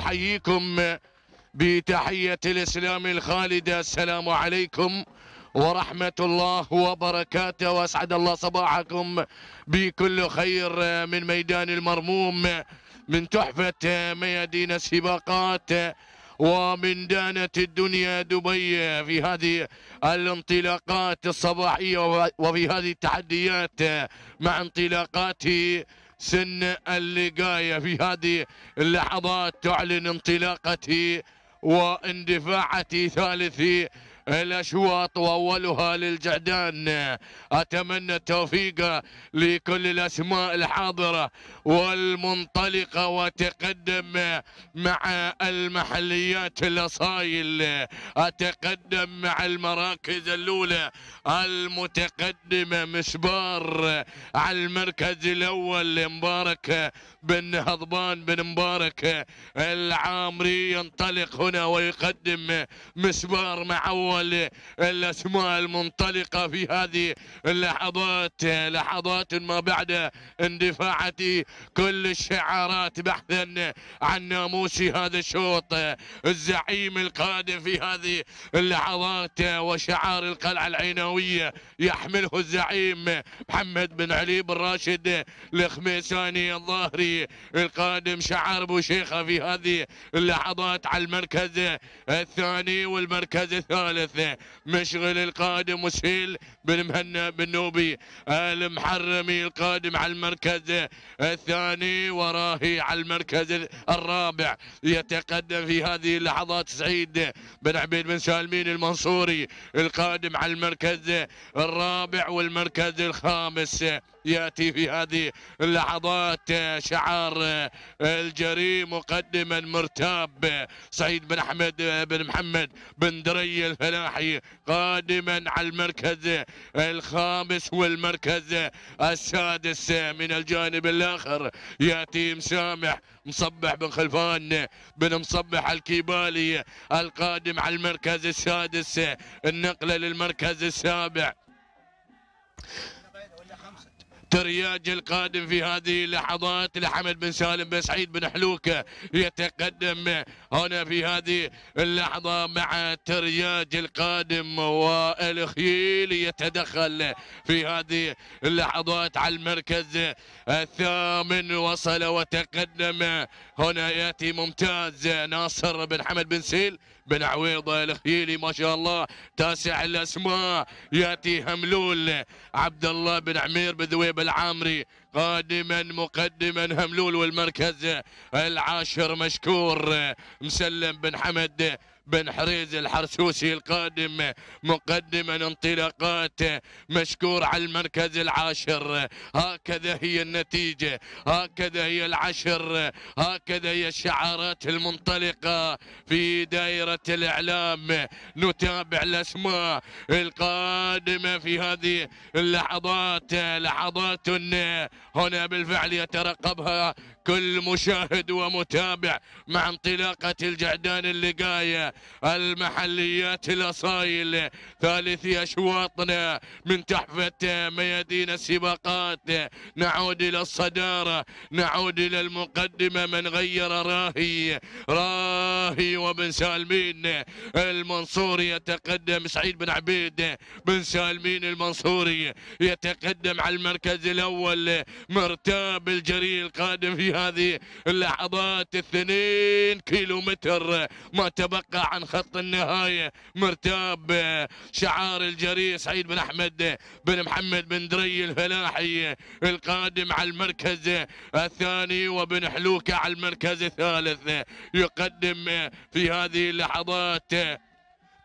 احييكم بتحيه الاسلام الخالده السلام عليكم ورحمة الله وبركاته وأسعد الله صباحكم بكل خير من ميدان المرموم من تحفة ميادين السباقات ومن دانة الدنيا دبي في هذه الانطلاقات الصباحية وفي هذه التحديات مع انطلاقات سن اللقاية في هذه اللحظات تعلن انطلاقة واندفاعة ثالث الأشواط وأولها للجعدان أتمنى التوفيق لكل الأسماء الحاضرة والمنطلقة وتقدم مع المحليات الأصايل أتقدم مع المراكز الأولى المتقدمة مسبار على المركز الأول مبارك بن هضبان بن مبارك العامري ينطلق هنا ويقدم مسبار مع اول الاسماء المنطلقه في هذه اللحظات لحظات ما بعد اندفاعة كل الشعارات بحثا عن ناموس هذا الشوط الزعيم القادم في هذه اللحظات وشعار القلعه العيناويه يحمله الزعيم محمد بن علي بن راشد الخميساني الظاهري القادم شعار ابو شيخه في هذه اللحظات على المركز الثاني والمركز الثالث الثالث مشغل القادم وسهيل بن مهنا بن نوبي المحرمي القادم على المركز الثاني وراهي على المركز الرابع يتقدم في هذه اللحظات سعيد بن عبيد بن سالمين المنصوري القادم على المركز الرابع والمركز الخامس يأتي في هذه اللحظات آه، شعار آه، الجري مقدما مرتاب سعيد بن أحمد آه، بن محمد بن دري الفلاحي قادما على المركز الخامس والمركز السادس من الجانب الآخر يأتي مسامح مصبح بن خلفان بن مصبح الكيبالي القادم على المركز السادس النقلة للمركز السابع ترياج القادم في هذه اللحظات لحمد بن سالم بن سعيد بن حلوكة يتقدم هنا في هذه اللحظة مع ترياج القادم والخيل يتدخل في هذه اللحظات على المركز الثامن وصل وتقدم هنا يأتي ممتاز ناصر بن حمد بن سيل بن عويضة الخيلي ما شاء الله تاسع الأسماء يأتي هملول عبد الله بن عمير بذويب العامري قادما مقدما هملول والمركز العاشر مشكور مسلم بن حمد بن حريز الحرسوسي القادم مقدما انطلاقات مشكور على المركز العاشر هكذا هي النتيجة هكذا هي العشر هكذا هي الشعارات المنطلقة في دائرة الإعلام نتابع الأسماء القادمة في هذه اللحظات لحظات هنا بالفعل يترقبها كل مشاهد ومتابع مع انطلاقة الجعدان اللقاية المحليات الأصايل ثالثي أشواطنا من تحفة ميادين السباقات نعود إلى الصدارة نعود إلى المقدمة من غير راهي راهي وبن سالمين المنصوري يتقدم سعيد بن عبيد بن سالمين المنصوري يتقدم على المركز الأول مرتاب الجري القادم في هذه اللحظات 2 كيلو متر ما تبقى عن خط النهاية مرتاب آه، شعار الجري سعيد بن أحمد آه، بن محمد بن دري الفلاحي آه، القادم على المركز الثاني وبن حلوكة على المركز الثالث يقدم في هذه اللحظات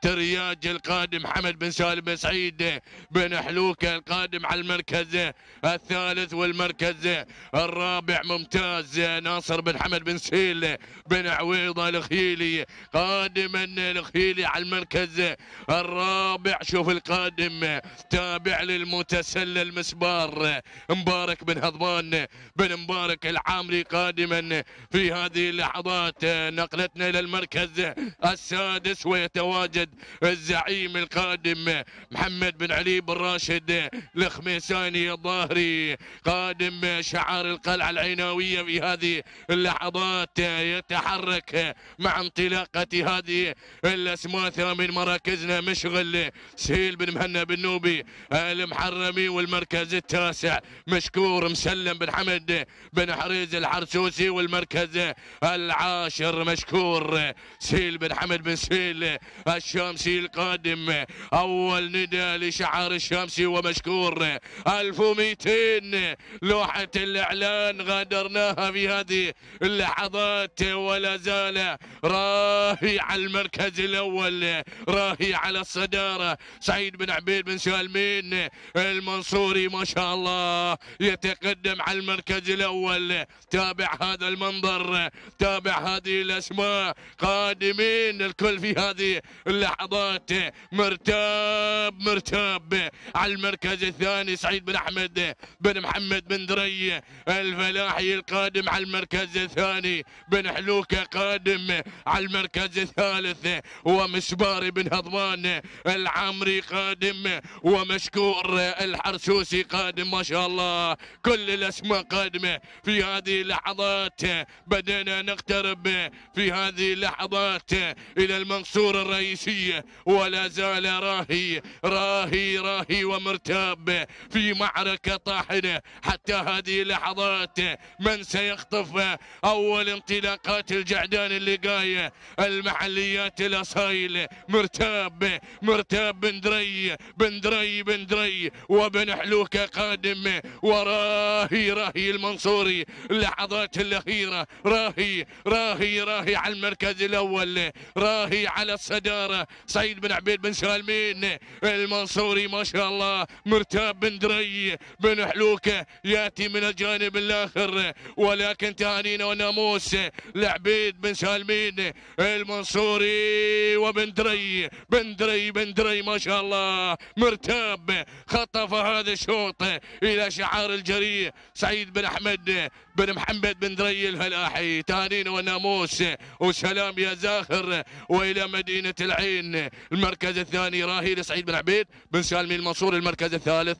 ترياج القادم حمد بن سالم بن سعيد بن حلوكه القادم على المركز الثالث والمركز الرابع ممتاز ناصر بن حمد بن سيل بن عويضه الخيلي قادما الخيلي على المركز الرابع شوف القادم تابع للمتسلل مسبار مبارك بن هضبان بن مبارك العامري قادما في هذه اللحظات نقلتنا الى المركز السادس ويتواجد الزعيم القادم محمد بن علي بن راشد الخميساني الظاهري قادم شعار القلعة العيناوية في هذه اللحظات يتحرك مع انطلاقة هذه الأسماء من مراكزنا مشغل سهيل بن مهنا بن نوبي المحرمي والمركز التاسع مشكور مسلم بن حمد بن حريز الحرسوسي والمركز العاشر مشكور سهيل بن حمد بن سهيل الشاب الشمسي القادم اول ندى لشعار الشمسي ومشكور 1200 لوحة الاعلان غادرناها في هذه اللحظات ولا زال راهي على المركز الاول راهي على الصدارة سعيد بن عبيد بن سالمين المنصوري ما شاء الله يتقدم على المركز الاول تابع هذا المنظر تابع هذه الاسماء قادمين الكل في هذه اللحظات لحظات مرتاب مرتاب على المركز الثاني سعيد بن احمد بن محمد بن دري الفلاحي القادم على المركز الثاني بن حلوكه قادم على المركز الثالث ومشباري بن هضمان العامري قادم ومشكور الحرسوسي قادم ما شاء الله كل الاسماء قادمه في هذه اللحظات بدينا نقترب في هذه اللحظات الى المنصوره الرئيسيه راهي ولا زال راهي راهي راهي ومرتاب في معركة طاحنة حتى هذه اللحظات من سيخطف أول انطلاقات الجعدان اللقاية المحليات الأصايل مرتاب مرتاب بن دري بن دري بن دري وبن حلوكة قادم وراهي راهي المنصوري اللحظات الأخيرة راهي راهي راهي على المركز الأول راهي على الصدارة سعيد بن عبيد بن سالمين المنصوري ما شاء الله مرتاب بن دري بن حلوكه ياتي من الجانب الاخر ولكن تهانينا وناموس لعبيد بن سالمين المنصوري وبن دري بن دري بن دري ما شاء الله مرتاب خطف هذا الشوط الى شعار الجري سعيد بن احمد بن محمد بن دري الفلاحي تانينا وناموس وسلام يا زاخر والى مدينه العين المركز الثاني راهيل سعيد بن عبيد بن سالم المنصور المركز الثالث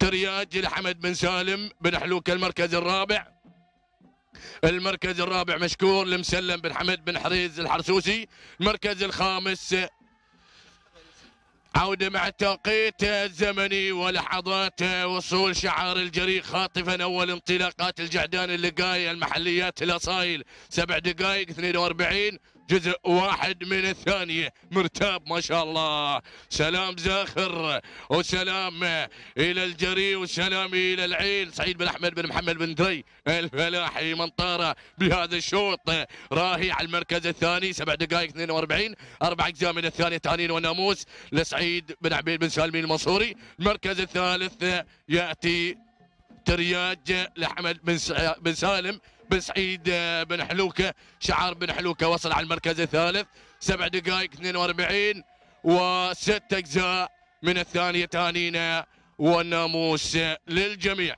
ترياج لحمد بن سالم بن حلوك المركز الرابع المركز الرابع مشكور لمسلم بن حمد بن حريز الحرسوسي المركز الخامس عودة مع التوقيت الزمني ولحظات وصول شعار الجري خاطفا أول انطلاقات الجعدان اللقاية المحليات الأصايل سبع دقائق 42 جزء واحد من الثانية مرتاب ما شاء الله سلام زاخر وسلام إلى الجري وسلام إلى العين سعيد بن أحمد بن محمد بن دري الفلاحي من طارة بهذا الشوط راهي على المركز الثاني سبع دقائق 42 أربع أجزاء من الثانية تانين وناموس لسعيد بن عبيد بن سالمين المنصوري المركز الثالث يأتي ترياج لأحمد بن سالم بن سعيد آه، بن حلوكه شعار بن حلوكه وصل على المركز الثالث سبع دقائق 42 وست اجزاء من الثانيه تانينا والناموس للجميع.